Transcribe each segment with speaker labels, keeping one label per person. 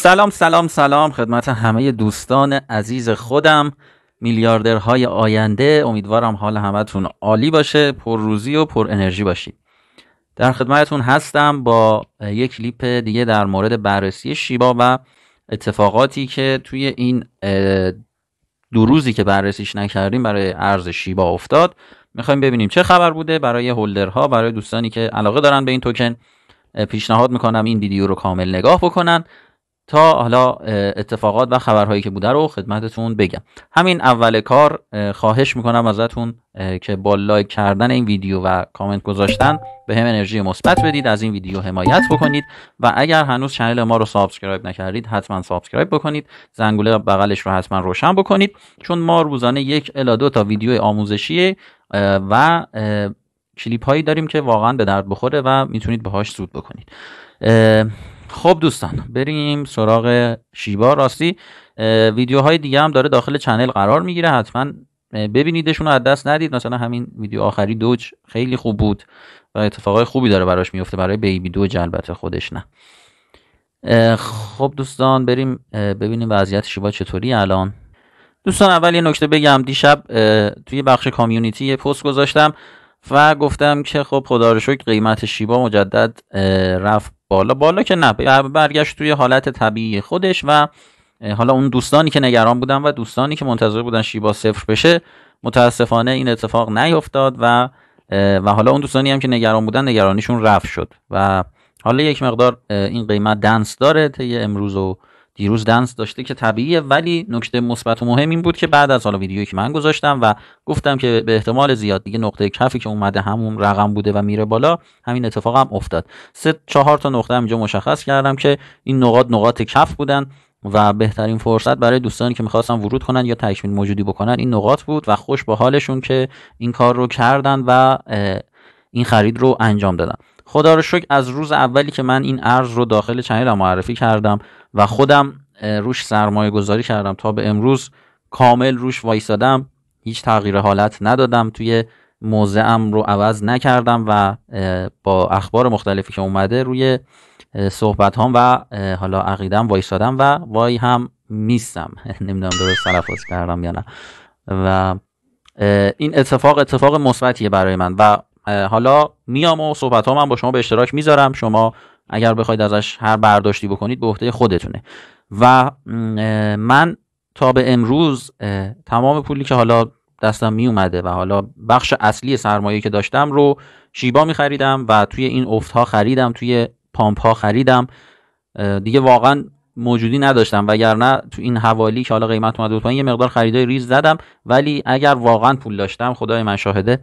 Speaker 1: سلام سلام سلام خدمت همه دوستان عزیز خودم میلیاردرهای آینده امیدوارم حال همتون عالی باشه پر روزی و پر انرژی باشید در خدمتتون هستم با یک کلیپ دیگه در مورد بررسی شیبا و اتفاقاتی که توی این دو روزی که بررسیش نکردیم برای ارز شیبا افتاد میخوایم ببینیم چه خبر بوده برای هولدرها برای دوستانی که علاقه دارن به این توکن پیشنهاد میکنم این ویدیو رو کامل نگاه بکنن تا حالا اتفاقات و خبرهایی که بوده رو خدمتتون بگم همین اول کار خواهش میکنم ازتون که با لایک کردن این ویدیو و کامنت گذاشتن به هم انرژی مثبت بدید از این ویدیو حمایت بکنید و اگر هنوز چنل ما رو سابسکرایب نکردید حتما سابسکرایب بکنید زنگوله بغلش رو حتما روشن بکنید چون ما روزانه یک الی دو تا ویدیو آموزشی و کلیپ هایی داریم که واقعا به درد بخوره و میتونید باهاش سود بکنید خب دوستان بریم سراغ شیبا راستی ویدیوهای دیگه هم داره داخل چنل قرار میگیره حتما ببینیدشون رو از دست ندید مثلا همین ویدیو آخری دوج خیلی خوب بود و اتفاقای خوبی داره براش میفته برای بیبی دوج البته خودش نه خب دوستان بریم ببینیم وضعیت شیبا چطوری الان دوستان اول یه نکته بگم دیشب توی بخش کامیونیتی یه پست گذاشتم و گفتم که خب خدا رو شکر قیمت شیبا مجدد رفت بالا بالا که نه برگشت توی حالت طبیعی خودش و حالا اون دوستانی که نگران بودن و دوستانی که منتظر بودن شیبا صفر بشه متاسفانه این اتفاق نیفتاد و و حالا اون دوستانی هم که نگران بودن نگرانیشون رفت شد و حالا یک مقدار این قیمت دنس داره طی امروز و دیروز دنس داشته که طبیعیه ولی نکته مثبت و مهم این بود که بعد از حالا ویدیویی که من گذاشتم و گفتم که به احتمال زیاد دیگه نقطه کفی که اومده همون رقم بوده و میره بالا همین اتفاق هم افتاد سه چهار تا نقطه هم اینجا مشخص کردم که این نقاط نقاط کف بودن و بهترین فرصت برای دوستانی که میخواستن ورود کنن یا تکمیل موجودی بکنن این نقاط بود و خوش به حالشون که این کار رو کردن و این خرید رو انجام دادن خدا رو شکر از روز اولی که من این ارز رو داخل چنل معرفی کردم و خودم روش سرمایه گذاری کردم تا به امروز کامل روش وایسادم هیچ تغییر حالت ندادم توی موضعم رو عوض نکردم و با اخبار مختلفی که اومده روی صحبت هم و حالا عقیدم وایسادم و وای هم میستم نمیدونم درست تلفظ کردم یا نه و این اتفاق اتفاق مثبتیه برای من و حالا میام و صحبت هم, هم با شما به اشتراک میذارم شما اگر بخواید ازش هر برداشتی بکنید به عهده خودتونه و من تا به امروز تمام پولی که حالا دستم می اومده و حالا بخش اصلی سرمایه که داشتم رو شیبا می خریدم و توی این افت خریدم توی پامپ ها خریدم دیگه واقعا موجودی نداشتم وگرنه توی این حوالی که حالا قیمت اومده بود یه مقدار خریدای ریز زدم ولی اگر واقعا پول داشتم خدای من شاهده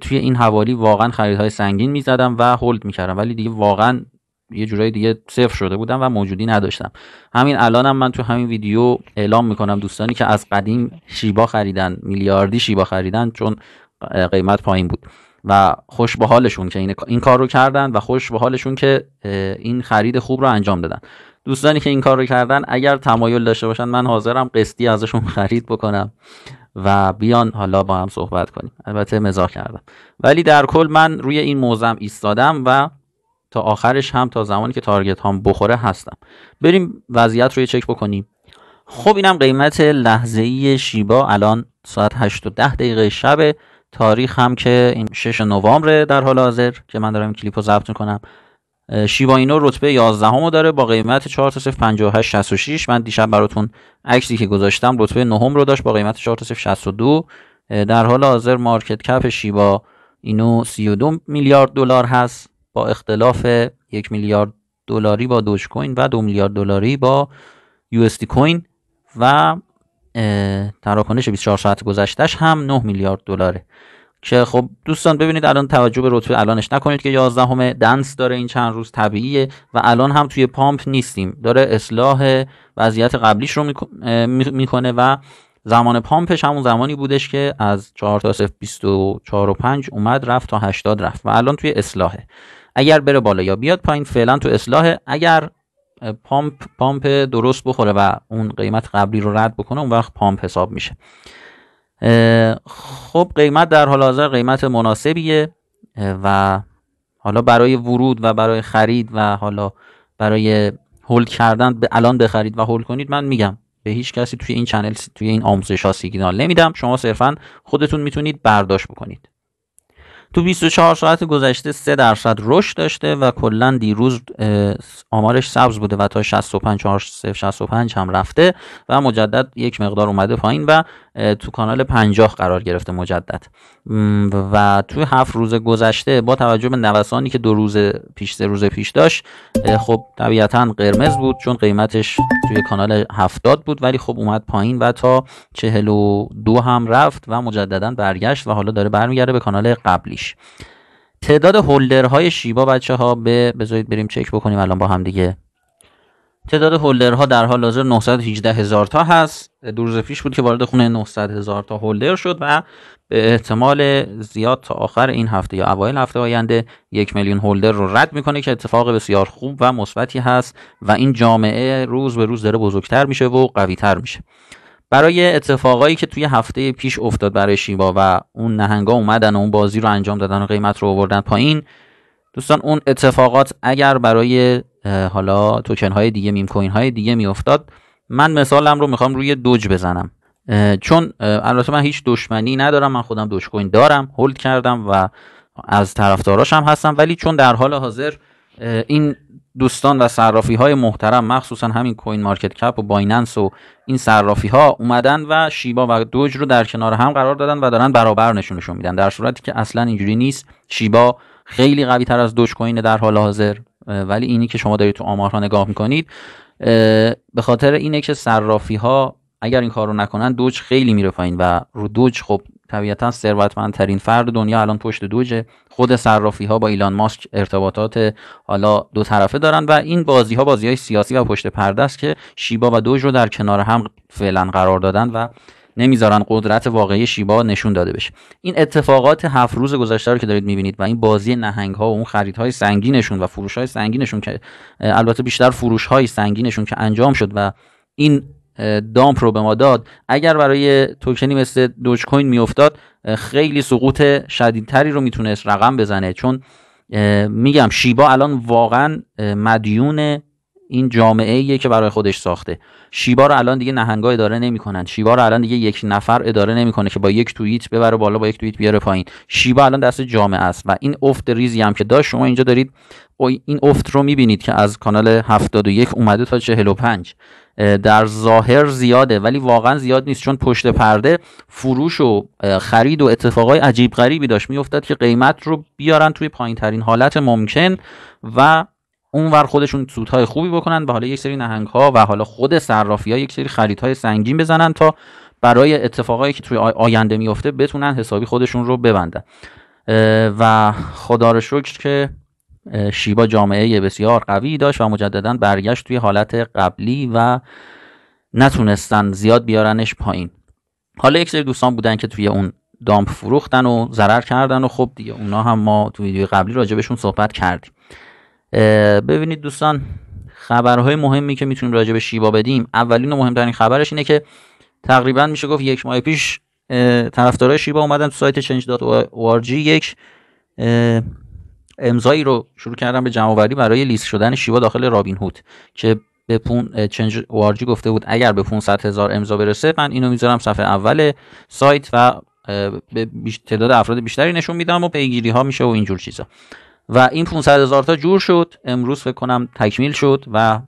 Speaker 1: توی این حوالی واقعا خریدهای سنگین میزدم و هولد میکردم ولی دیگه واقعا یه جورایی دیگه صفر شده بودم و موجودی نداشتم همین الانم من تو همین ویدیو اعلام میکنم دوستانی که از قدیم شیبا خریدن میلیاردی شیبا خریدن چون قیمت پایین بود و خوش به حالشون که این, کار رو کردن و خوش به حالشون که این خرید خوب رو انجام دادن دوستانی که این کار رو کردن اگر تمایل داشته باشن من حاضرم قسطی ازشون خرید بکنم و بیان حالا با هم صحبت کنیم البته مزاح کردم ولی در کل من روی این موزم ایستادم و تا آخرش هم تا زمانی که تارگت هم بخوره هستم بریم وضعیت رو یه چک بکنیم خب اینم قیمت لحظه ای شیبا الان ساعت 8 و 10 دقیقه شب تاریخ هم که این 6 نوامبر در حال حاضر که من دارم کلیپ رو ضبط کنم شیبا اینو رتبه 11 همو داره با قیمت 4.58.66 من دیشب براتون عکسی که گذاشتم رتبه 9 رو داشت با قیمت 4.62 در حال حاضر مارکت کپ شیبا اینو 32 میلیارد دلار هست با اختلاف یک میلیارد دلاری با دوش کوین و دو میلیارد دلاری با یو کوین و تراکنش 24 ساعت گذشتهش هم 9 میلیارد دلاره که خب دوستان ببینید الان توجه به رتبه الانش نکنید که 11 همه دنس داره این چند روز طبیعیه و الان هم توی پامپ نیستیم داره اصلاح وضعیت قبلیش رو میکنه و زمان پامپش همون زمانی بودش که از 4 تا 24 و 5 اومد رفت تا 80 رفت و الان توی اصلاحه اگر بره بالا یا بیاد پایین فعلا تو اصلاح اگر پامپ پامپ درست بخوره و اون قیمت قبلی رو رد بکنه اون وقت پامپ حساب میشه خب قیمت در حال حاضر قیمت مناسبیه و حالا برای ورود و برای خرید و حالا برای هولد کردن به الان بخرید و هولد کنید من میگم به هیچ کسی توی این چنل توی این آموزش ها سیگنال نمیدم شما صرفا خودتون میتونید برداشت بکنید تو 24 ساعت گذشته 3 درصد رشد داشته و کلا دیروز آمارش سبز بوده و تا 65 65 هم رفته و مجدد یک مقدار اومده پایین و تو کانال 50 قرار گرفته مجدد و تو هفت روز گذشته با توجه به نوسانی که دو روز پیش سه روز پیش داشت خب طبیعتا قرمز بود چون قیمتش توی کانال 70 بود ولی خب اومد پایین و تا 42 هم رفت و مجددا برگشت و حالا داره برمیگرده به کانال قبلی تعداد تعداد های شیبا بچه ها به بذارید بریم چک بکنیم الان با هم دیگه تعداد ها در حال حاضر 918 هزار تا هست دو روز پیش بود که وارد خونه 900 هزار تا هولدر شد و به احتمال زیاد تا آخر این هفته یا اوایل هفته آینده یک میلیون هولدر رو رد میکنه که اتفاق بسیار خوب و مثبتی هست و این جامعه روز به روز داره بزرگتر میشه و قویتر میشه برای اتفاقایی که توی هفته پیش افتاد برای شیبا و اون نهنگا اومدن و اون بازی رو انجام دادن و قیمت رو آوردن پایین دوستان اون اتفاقات اگر برای حالا توکن های دیگه میم کوین های دیگه میافتاد من مثالم رو میخوام روی دوج بزنم چون البته من هیچ دشمنی ندارم من خودم دوج کوین دارم هولد کردم و از طرفداراشم هستم ولی چون در حال حاضر این دوستان و صرافی های محترم مخصوصا همین کوین مارکت کپ و بایننس و این صرافی ها اومدن و شیبا و دوج رو در کنار هم قرار دادن و دارن برابر نشونشون میدن در صورتی که اصلا اینجوری نیست شیبا خیلی قوی تر از دوج کوین در حال حاضر ولی اینی که شما دارید تو آمارها نگاه میکنید به خاطر اینه که صرافی ها اگر این کار رو نکنن دوج خیلی میره پایین و رو دوج خب طبیعتا ثروتمندترین فرد دنیا الان پشت دوجه خود صرافی ها با ایلان ماسک ارتباطات حالا دو طرفه دارن و این بازی ها بازی های سیاسی و پشت پرده است که شیبا و دوج رو در کنار هم فعلا قرار دادن و نمیذارن قدرت واقعی شیبا نشون داده بشه این اتفاقات هفت روز گذشته رو که دارید میبینید و این بازی نهنگ ها و اون های سنگینشون و فروش های سنگینشون که البته بیشتر فروش های سنگینشون که انجام شد و این دامپ رو به ما داد اگر برای توکنی مثل دوج کوین میافتاد خیلی سقوط شدیدتری رو میتونست رقم بزنه چون میگم شیبا الان واقعا مدیون این جامعه ایه که برای خودش ساخته شیبا رو الان دیگه نهنگا اداره نمیکنن شیبا رو الان دیگه یک نفر اداره نمیکنه که با یک توییت ببره بالا با یک توییت بیاره پایین شیبا الان دست جامعه است و این افت ریزی هم که داشت شما اینجا دارید این افت رو میبینید که از کانال 71 اومده تا 45 در ظاهر زیاده ولی واقعا زیاد نیست چون پشت پرده فروش و خرید و اتفاقای عجیب غریبی داشت میافتاد که قیمت رو بیارن توی پایین ترین حالت ممکن و اونور خودشون سودهای خوبی بکنن و حالا یک سری نهنگ ها و حالا خود صرافی ها یک سری های سنگین بزنن تا برای اتفاقایی که توی آینده میفته بتونن حسابی خودشون رو ببندن و خدا رو شکر که شیبا جامعه بسیار قوی داشت و مجددا برگشت توی حالت قبلی و نتونستن زیاد بیارنش پایین حالا یک سری دوستان بودن که توی اون دام فروختن و ضرر کردن و خب دیگه اونا هم ما تو ویدیو قبلی راجبشون صحبت کردیم ببینید دوستان خبرهای مهمی که میتونیم راجع به شیبا بدیم اولین و مهمترین خبرش اینه که تقریبا میشه گفت یک ماه پیش طرفدارای شیبا اومدن تو سایت change.org یک امضایی رو شروع کردن به جمعآوری برای لیست شدن شیبا داخل رابین هود که به پون چنج گفته بود اگر به 500 هزار امضا برسه من اینو میذارم صفحه اول سایت و به تعداد افراد بیشتری نشون میدم و پیگیری ها میشه و اینجور چیزا و این 500 هزار تا جور شد امروز فکر کنم تکمیل شد و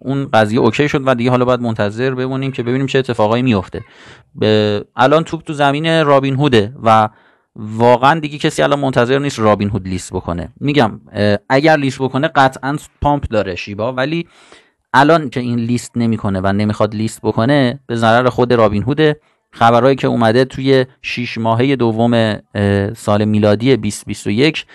Speaker 1: اون قضیه اوکی شد و دیگه حالا باید منتظر بمونیم که ببینیم چه اتفاقایی میفته الان توپ تو زمین رابین هوده و واقعا دیگه کسی الان منتظر نیست رابین هود لیست بکنه میگم اگر لیست بکنه قطعا پامپ داره شیبا ولی الان که این لیست نمیکنه و نمیخواد لیست بکنه به ضرر خود رابین هوده خبرهایی که اومده توی شیش ماهه دوم سال میلادی 2021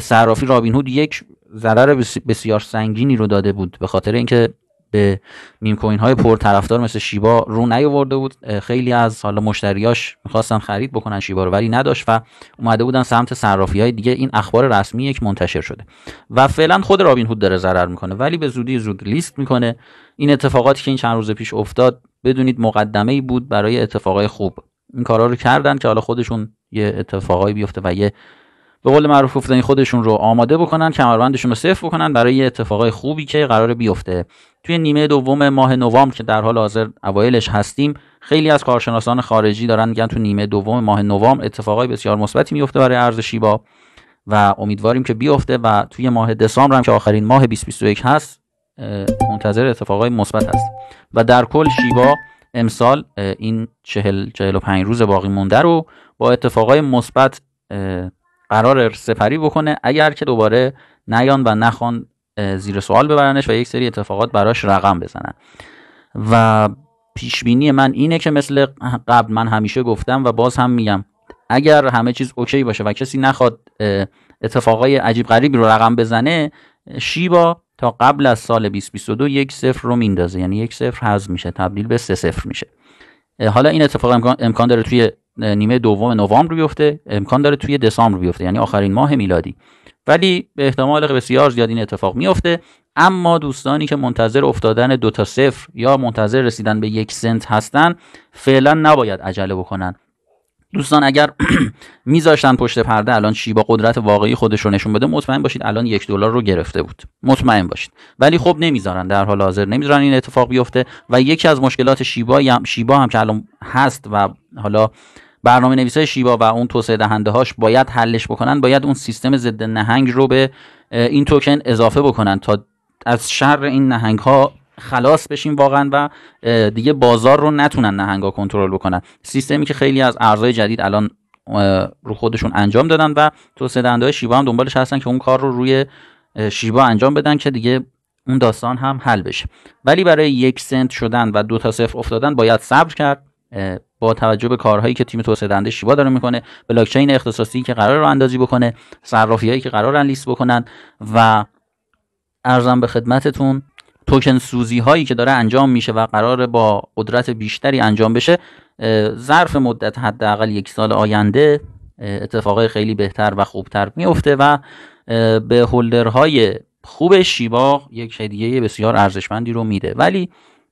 Speaker 1: صرافی رابین هود یک ضرر بسیار سنگینی رو داده بود به خاطر اینکه به میم کوین های پرطرفدار مثل شیبا رو نیاورده بود خیلی از حالا مشتریاش میخواستن خرید بکنن شیبا رو ولی نداشت و اومده بودن سمت صرافی های دیگه این اخبار رسمی یک منتشر شده و فعلا خود رابین هود داره ضرر میکنه ولی به زودی زود لیست میکنه این اتفاقاتی که این چند روز پیش افتاد بدونید مقدمه ای بود برای اتفاقای خوب این کارا رو کردن که حالا خودشون یه اتفاقایی بیفته و یه به قول معروف افتادن خودشون رو آماده بکنن کمربندشون رو صفر بکنن برای اتفاقای خوبی که قرار بیفته توی نیمه دوم ماه نوامبر که در حال حاضر اوایلش هستیم خیلی از کارشناسان خارجی دارن میگن تو نیمه دوم ماه نوامبر اتفاقای بسیار مثبتی میفته برای ارز شیبا و امیدواریم که بیفته و توی ماه دسامبر هم که آخرین ماه 2021 هست منتظر اتفاقای مثبت است و در کل شیبا امسال این 40 45 روز باقی مونده رو با اتفاقای مثبت قرار سپری بکنه اگر که دوباره نیان و نخوان زیر سوال ببرنش و یک سری اتفاقات براش رقم بزنن و پیش بینی من اینه که مثل قبل من همیشه گفتم و باز هم میگم اگر همه چیز اوکی باشه و کسی نخواد اتفاقای عجیب غریبی رو رقم بزنه شیبا تا قبل از سال 2022 یک صفر رو میندازه یعنی یک صفر حذف میشه تبدیل به سه صفر میشه حالا این اتفاق امکان داره توی نیمه دوم نوامبر بیفته امکان داره توی دسامبر بیفته یعنی آخرین ماه میلادی ولی به احتمال بسیار زیاد این اتفاق میفته اما دوستانی که منتظر افتادن دو تا صفر یا منتظر رسیدن به یک سنت هستن فعلا نباید عجله بکنن دوستان اگر میذاشتن پشت پرده الان شیبا قدرت واقعی خودش رو نشون بده مطمئن باشید الان یک دلار رو گرفته بود مطمئن باشید ولی خب نمیذارن در حال حاضر نمیذارن این اتفاق بیفته و یکی از مشکلات شیبا هم شیبا هم که الان هست و حالا برنامه نویسای شیبا و اون توسعه دهنده هاش باید حلش بکنن باید اون سیستم ضد نهنگ رو به این توکن اضافه بکنن تا از شر این نهنگ ها خلاص بشیم واقعا و دیگه بازار رو نتونن نهنگا کنترل بکنن سیستمی که خیلی از ارزهای جدید الان رو خودشون انجام دادن و توسعه دهنده شیوا هم دنبالش هستن که اون کار رو روی شیبا انجام بدن که دیگه اون داستان هم حل بشه ولی برای یک سنت شدن و دو تا صفر افتادن باید صبر کرد با توجه به کارهایی که تیم توسعه دهنده شیبا داره میکنه بلاکچین چین اختصاصی که قرار رو اندازی بکنه هایی که قرار لیست بکنن و ارزم به خدمتتون توکن سوزی هایی که داره انجام میشه و قرار با قدرت بیشتری انجام بشه ظرف مدت حداقل یک سال آینده اتفاقای خیلی بهتر و خوبتر میفته و به هولدرهای خوب شیبا یک هدیه بسیار ارزشمندی رو میده ولی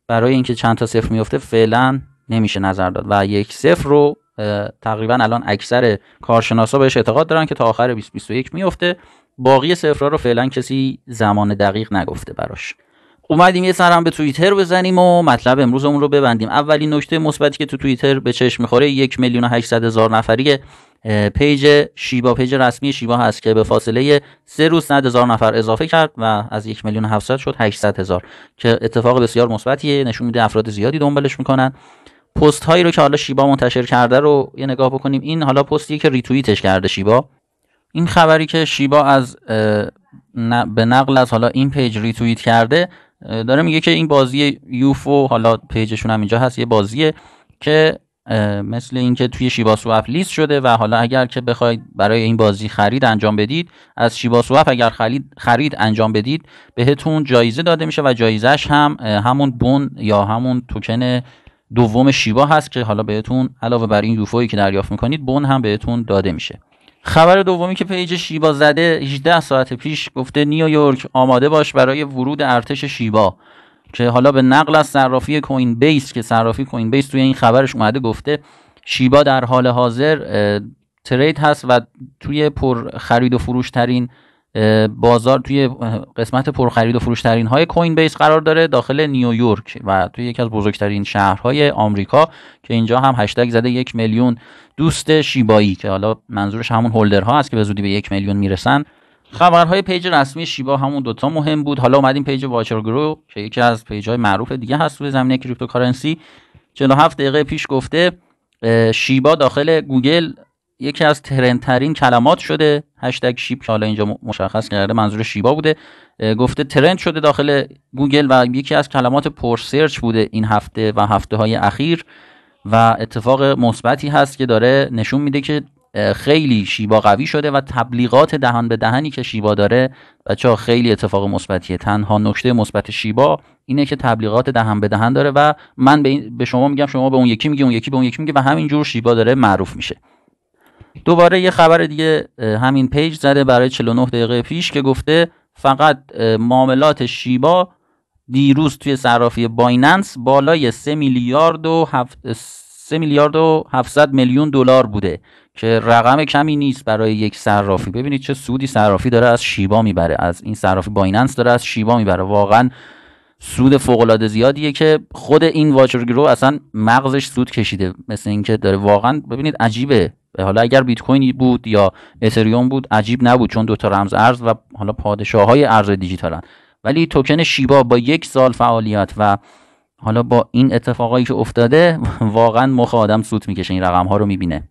Speaker 1: برای اینکه چند تا صفر میفته فعلا نمیشه نظر داد و یک صفر رو تقریبا الان اکثر کارشناسا بهش اعتقاد دارن که تا آخر 2021 میفته باقی صفرها رو فعلا کسی زمان دقیق نگفته براش اومدیم یه سرم به توییتر بزنیم و مطلب امروزمون رو ببندیم اولین نکته مثبتی که تو توییتر به چشم میخوره یک میلیون هشتصد هزار نفری پیج شیبا پیج رسمی شیبا هست که به فاصله سه روز 100 هزار نفر اضافه کرد و از یک میلیون هفتصد شد 800 هزار که اتفاق بسیار مثبتیه نشون میده افراد زیادی دنبالش میکنن پست هایی رو که حالا شیبا منتشر کرده رو یه نگاه بکنیم این حالا پستیه که ریتوییتش کرده شیبا این خبری که شیبا از به نقل از حالا این پیج ریتوییت کرده داره میگه که این بازی یوفو حالا پیجشون هم اینجا هست یه بازیه که مثل اینکه توی شیبا سواف لیست شده و حالا اگر که بخواید برای این بازی خرید انجام بدید از شیبا سواف اگر خرید خرید انجام بدید بهتون جایزه داده میشه و جایزش هم همون بون یا همون توکن دوم شیبا هست که حالا بهتون علاوه بر این یوفایی که دریافت میکنید بون هم بهتون داده میشه خبر دومی که پیج شیبا زده 18 ساعت پیش گفته نیویورک آماده باش برای ورود ارتش شیبا که حالا به نقل از صرافی کوین بیس که صرافی کوین بیس توی این خبرش اومده گفته شیبا در حال حاضر ترید هست و توی پر خرید و فروش ترین بازار توی قسمت پرخرید و فروش ترین های کوین بیس قرار داره داخل نیویورک و توی یکی از بزرگترین شهرهای آمریکا که اینجا هم هشتگ زده یک میلیون دوست شیبایی که حالا منظورش همون هولدرها است که به زودی به یک میلیون میرسن خبرهای پیج رسمی شیبا همون دوتا مهم بود حالا اومدیم پیج واچر گرو که یکی از پیج های معروف دیگه هست توی زمینه کریپتوکارنسی 47 دقیقه پیش گفته شیبا داخل گوگل یکی از ترندترین کلمات شده هشتگ شیب که حالا اینجا مشخص کرده منظور شیبا بوده گفته ترند شده داخل گوگل و یکی از کلمات پر سرچ بوده این هفته و هفته های اخیر و اتفاق مثبتی هست که داره نشون میده که خیلی شیبا قوی شده و تبلیغات دهان به دهنی که شیبا داره بچه ها خیلی اتفاق مثبتیه تنها نکته مثبت شیبا اینه که تبلیغات دهان به دهن داره و من به, شما میگم شما به اون یکی میگی اون یکی به اون یکی میگه و همینجور شیبا داره معروف میشه دوباره یه خبر دیگه همین پیج زده برای 49 دقیقه پیش که گفته فقط معاملات شیبا دیروز توی صرافی بایننس بالای 3 میلیارد و 3 میلیارد و 700 میلیون دلار بوده که رقم کمی نیست برای یک صرافی ببینید چه سودی صرافی داره از شیبا میبره از این صرافی بایننس داره از شیبا میبره واقعا سود فوق العاده زیادیه که خود این واچر گرو اصلا مغزش سود کشیده مثل اینکه داره واقعا ببینید عجیبه حالا اگر بیت کوین بود یا اتریوم بود عجیب نبود چون دوتا رمز ارز و حالا پادشاه های ارز دیجیتالن ولی توکن شیبا با یک سال فعالیت و حالا با این اتفاقایی که افتاده واقعا مخ آدم سوت میکشه این رقم ها رو میبینه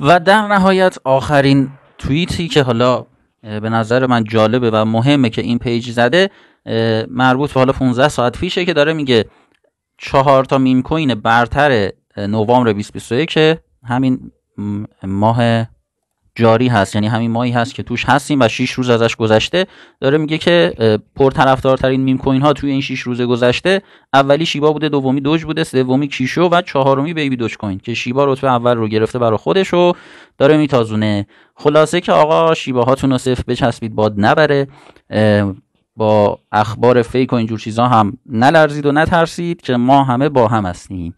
Speaker 1: و در نهایت آخرین توییتی که حالا به نظر من جالبه و مهمه که این پیج زده مربوط به حالا 15 ساعت پیشه که داره میگه چهار تا میم کوین برتر نوامبر 2021 همین ماه جاری هست یعنی همین ماهی هست که توش هستیم و 6 روز ازش گذشته داره میگه که پرطرفدارترین میم کوین ها توی این 6 روز گذشته اولی شیبا بوده دومی دوج بوده سومی کیشو و چهارمی بیبی دوج کوین که شیبا رتبه اول رو گرفته برای خودش و داره میتازونه خلاصه که آقا شیبا هاتون رو صفر بچسبید باد نبره با اخبار فیک و اینجور چیزا هم نلرزید و نترسید که ما همه با هم هستیم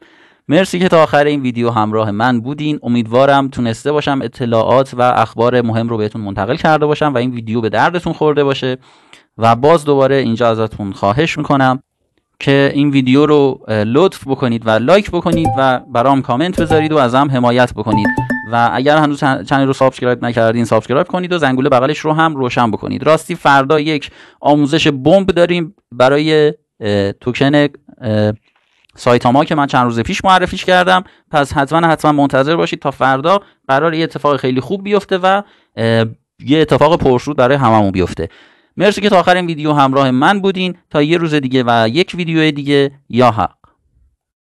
Speaker 1: مرسی که تا آخر این ویدیو همراه من بودین امیدوارم تونسته باشم اطلاعات و اخبار مهم رو بهتون منتقل کرده باشم و این ویدیو به دردتون خورده باشه و باز دوباره اینجا ازتون خواهش میکنم که این ویدیو رو لطف بکنید و لایک بکنید و برام کامنت بذارید و ازم حمایت بکنید و اگر هنوز چنل رو سابسکرایب نکردین سابسکرایب کنید و زنگوله بغلش رو هم روشن بکنید راستی فردا یک آموزش بمب داریم برای توکن سایتاما که من چند روز پیش معرفیش کردم پس حتما حتما منتظر باشید تا فردا قرار یه اتفاق خیلی خوب بیفته و یه اتفاق پرشور برای هممون بیفته مرسی که تا آخر این ویدیو همراه من بودین تا یه روز دیگه و یک ویدیو دیگه یا حق